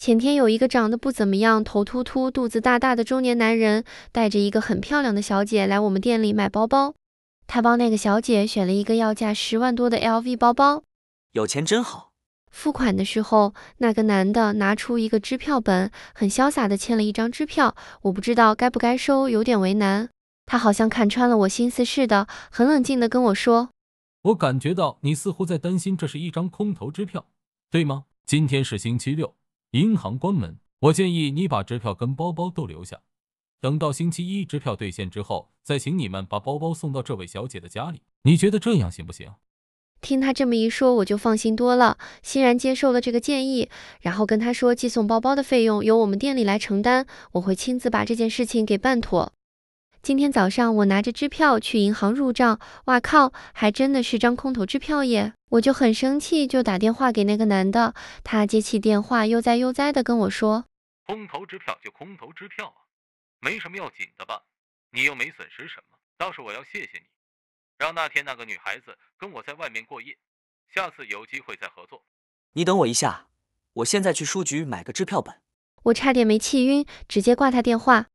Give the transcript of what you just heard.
前天有一个长得不怎么样、头秃秃、肚子大大的中年男人，带着一个很漂亮的小姐来我们店里买包包。他帮那个小姐选了一个要价十万多的 LV 包包。有钱真好。付款的时候，那个男的拿出一个支票本，很潇洒的签了一张支票。我不知道该不该收，有点为难。他好像看穿了我心思似的，很冷静的跟我说：“我感觉到你似乎在担心这是一张空头支票，对吗？今天是星期六。”银行关门，我建议你把支票跟包包都留下，等到星期一支票兑现之后，再请你们把包包送到这位小姐的家里。你觉得这样行不行？听他这么一说，我就放心多了，欣然接受了这个建议，然后跟他说寄送包包的费用由我们店里来承担，我会亲自把这件事情给办妥。今天早上我拿着支票去银行入账，哇靠，还真的是张空头支票耶！我就很生气，就打电话给那个男的，他接起电话，悠哉悠哉的跟我说：“空头支票就空头支票啊，没什么要紧的吧？你又没损失什么，倒是我要谢谢你，让那天那个女孩子跟我在外面过夜，下次有机会再合作。”你等我一下，我现在去书局买个支票本。我差点没气晕，直接挂他电话。